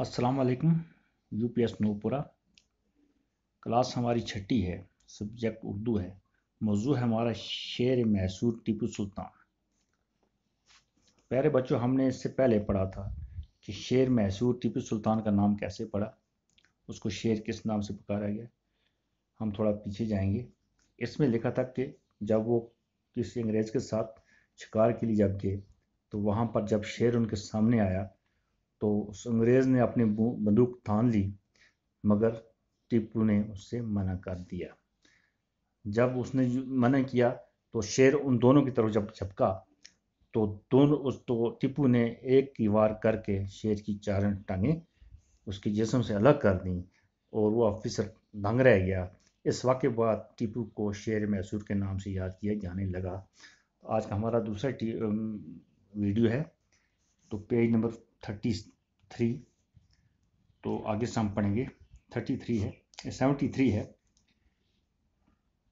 अस्सलाम वालेकुम UPS नोपुरा class हमारी छठी है सब्जेक्ट उर्दू है मौजू है हमारा शेर मैसूर टीपू सुल्तान प्यारे बच्चों हमने इससे पहले पढ़ा था कि शेर मैसूर टीपू सुल्तान का नाम कैसे पड़ा उसको शेर किस नाम से पुकारा गया हम थोड़ा पीछे जाएंगे इसमें लिखा था कि जब वो किसी अंग्रेज़ के साथ शिकार के लिए जब गए तो वहाँ पर जब शेर उनके सामने आया तो उस अंग्रेज ने अपनी बंदूक थान ली मगर टीपू ने उससे मना कर दिया जब उसने मना किया तो शेर उन दोनों की तरफ जब झपका तो दोनों उस तो टीपू ने एक की वार करके शेर की चारण टांगे उसके जिसम से अलग कर दी और वो ऑफिसर दंग रह गया इस वाक्य बाद टीपू को शेर मैसूर के नाम से याद किया जाने लगा आज का हमारा दूसरा वीडियो है तो पेज नंबर थर्टी थ्री तो आगे से हम पढ़ेंगे थर्टी थ्री है सेवेंटी थ्री है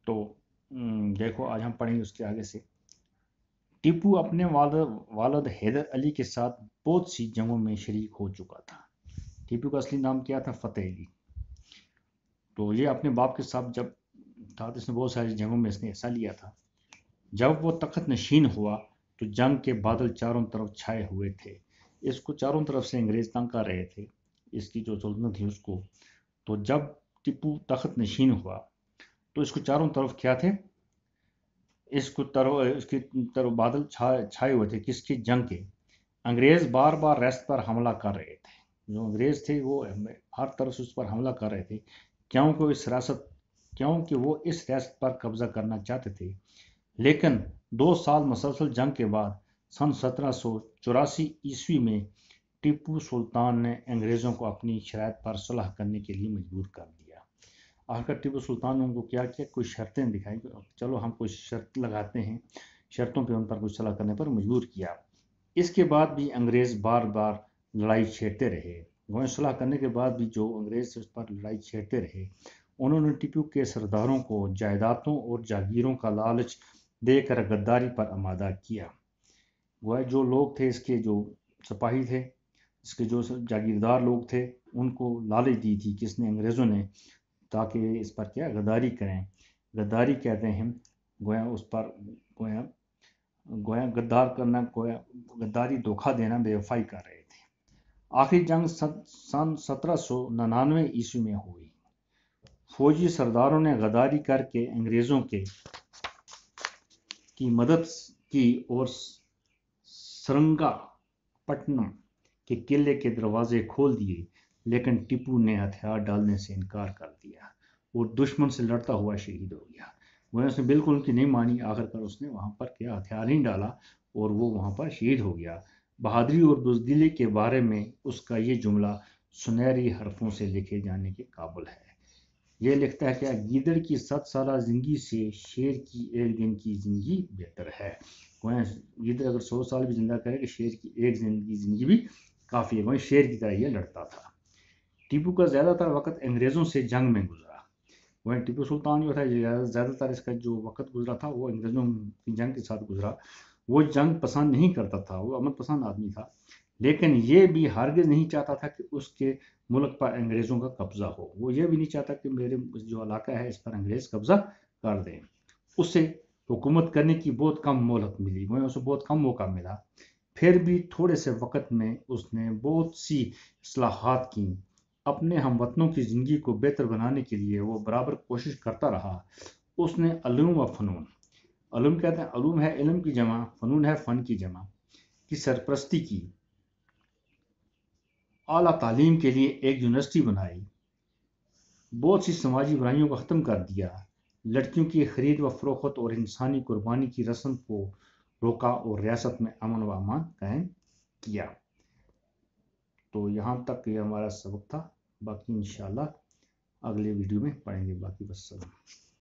तो हम्म, देखो आज हम पढ़ेंगे उसके आगे से टीपू अपने वालद वालद हैदर अली के साथ बहुत सी जंगों में शरीक हो चुका था टीपू का असली नाम क्या था फतेह अली तो ये अपने बाप के साथ जब था तो इसने बहुत सारी जंगों में इसने हिस्सा लिया था जब वो तख्त नशीन हुआ तो जंग के बादल चारों तरफ छाए हुए थे इसको चारों तरफ से अंग्रेज तंग कर रहे थे इसकी जो सल्तनत थी उसको तो जब टिप्पू तख्त नशीन हुआ तो इसको चारों तरफ क्या थे इसको तरो इसके तरो बादल छाए हुए थे किसकी जंग के अंग्रेज बार बार रेस्ट पर हमला कर रहे थे जो अंग्रेज थे वो हर तरफ से उस पर हमला कर रहे थे क्योंकि इस रियासत क्योंकि वो इस रियासत पर कब्जा करना चाहते थे लेकिन दो साल मुसलसल जंग के बाद सन सत्रह ईस्वी में टीपू सुल्तान ने अंग्रेज़ों को अपनी शरात पर सुलह करने के लिए मजबूर कर दिया आखिर टीपू सुल्तान ने उनको क्या किया कुछ शर्तें दिखाई चलो हम कुछ शर्त लगाते हैं शर्तों पर उन पर कुछ सलाह करने पर मजबूर किया इसके बाद भी अंग्रेज़ बार बार लड़ाई छेड़ते रहे गौ सलाह करने के बाद भी जो अंग्रेज़ उस पर लड़ाई छेड़ते रहे उन्होंने टिपू के सरदारों को जायदादों और जागीरों का लालच देकर गद्दारी पर आमादा किया वह जो लोग थे इसके जो सिपाही थे इसके जो जागीरदार लोग थे उनको लालच दी थी किसने अंग्रेज़ों ने ताकि इस पर क्या गद्दारी करें गद्दारी कहते हैं गोया उस पर गोया गोया गद्दार करना गोया गद्दारी धोखा देना बेवफाई कर रहे थे आखिरी जंग सन सत्रह सौ निन्यानवे ईस्वी में हुई फौजी सरदारों ने गद्दारी करके अंग्रेज़ों के की मदद की और श्रृंगापट्टनम के किले के दरवाजे खोल दिए लेकिन टिपू ने हथियार डालने से इनकार कर दिया वो दुश्मन से लड़ता हुआ शहीद हो गया वह उसने बिल्कुल उनकी नहीं मानी आखिरकार उसने वहाँ पर क्या हथियार ही डाला और वो वहाँ पर शहीद हो गया बहादुरी और बुजदिले के बारे में उसका ये जुमला सुनहरी हरफों से लिखे जाने के काबुल है ये लिखता है क्या गीदड़ की सत सारा जिंदगी से शेर की एक दिन की जिंदगी बेहतर है वहीं गीदड़ अगर सौ साल भी जिंदा करे तो शेर की एक दिन की जिंदगी भी काफ़ी है वहीं शेर की तरह यह लड़ता था टीपू का ज़्यादातर वक्त अंग्रेज़ों से जंग में गुजरा वहीं टीपू सुल्तान जो था ज़्यादातर इसका जो वक्त गुजरा था वो अंग्रेज़ों की जंग के साथ गुजरा वो जंग पसंद नहीं करता था वो अमन पसंद आदमी था लेकिन ये भी हारगज नहीं चाहता था कि उसके मुल्क पर अंग्रेज़ों का कब्ज़ा हो वो ये भी नहीं चाहता कि मेरे जो इलाका है इस पर अंग्रेज़ कब्ज़ा कर दें उससे हुकूमत करने की बहुत कम मोहलत मिली वहीं उसे बहुत कम मौका मिला फिर भी थोड़े से वक्त में उसने बहुत सी असलाहत की अपने हम वतनों की ज़िंदगी को बेहतर बनाने के लिए वो बराबर कोशिश करता रहा उसने अलूम व फ़नून अलूम कहते हैं अलूम है इलम की जमा फ़नून है फ़न की जमा की सरपरस्ती की अली तालीम के लिए एक यूनिवर्सिटी बनाई बहुत सी समाजी बुराइयों को ख़त्म कर दिया लड़कियों की खरीद व फरोख्त और इंसानी कुर्बानी की रस्म को रोका और रियासत में अमन व अमान कायम किया तो यहाँ तक ये यह हमारा सबक था बाकी इन अगले वीडियो में पढ़ेंगे बाकी वसलम